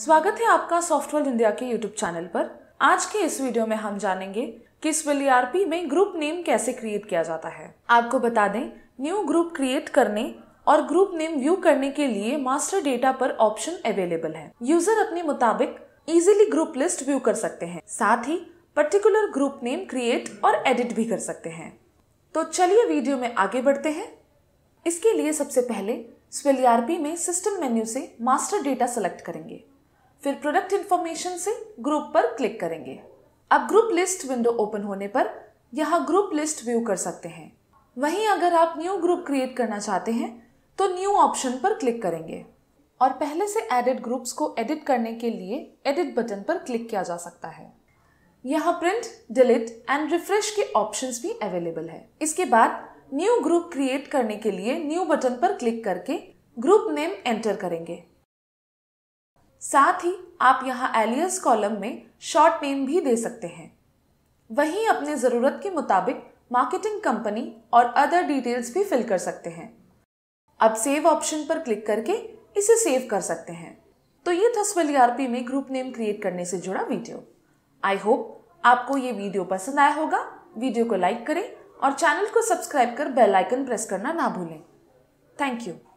स्वागत है आपका सॉफ्टवेयर इंडिया के यूट्यूब चैनल पर आज के इस वीडियो में हम जानेंगे कि स्विलियारपी में ग्रुप नेम कैसे क्रिएट किया जाता है आपको बता दें न्यू ग्रुप क्रिएट करने और ग्रुप नेम व्यू करने के लिए मास्टर डेटा पर ऑप्शन अवेलेबल है यूजर अपने मुताबिक इजिली ग्रुप लिस्ट व्यू कर सकते हैं साथ ही पर्टिकुलर ग्रुप नेम क्रिएट और एडिट भी कर सकते हैं तो चलिए वीडियो में आगे बढ़ते हैं इसके लिए सबसे पहले स्वेलियारपी में सिस्टम मेन्यू से मास्टर डेटा सेलेक्ट करेंगे फिर प्रोडक्ट इन्फॉर्मेशन से ग्रुप पर क्लिक करेंगे अब ग्रुप लिस्ट विंडो ओपन होने पर यहाँ ग्रुप लिस्ट व्यू कर सकते हैं वहीं अगर आप न्यू ग्रुप क्रिएट करना चाहते हैं तो न्यू ऑप्शन पर क्लिक करेंगे और पहले से एडिट ग्रुप्स को एडिट करने के लिए एडिट बटन पर क्लिक किया जा सकता है यहाँ प्रिंट डिलीट एंड रिफ्रेश के ऑप्शन भी अवेलेबल है इसके बाद न्यू ग्रुप क्रिएट करने के लिए न्यू बटन पर क्लिक करके ग्रुप नेम एंटर करेंगे साथ ही आप यहाँ एलियस कॉलम में शॉर्ट नेम भी दे सकते हैं वहीं अपने ज़रूरत के मुताबिक मार्केटिंग कंपनी और अदर डिटेल्स भी फिल कर सकते हैं अब सेव ऑप्शन पर क्लिक करके इसे सेव कर सकते हैं तो ये था स्वेल में ग्रुप नेम क्रिएट करने से जुड़ा वीडियो आई होप आपको ये वीडियो पसंद आया होगा वीडियो को लाइक करें और चैनल को सब्सक्राइब कर बेल आइकन प्रेस करना ना भूलें थैंक यू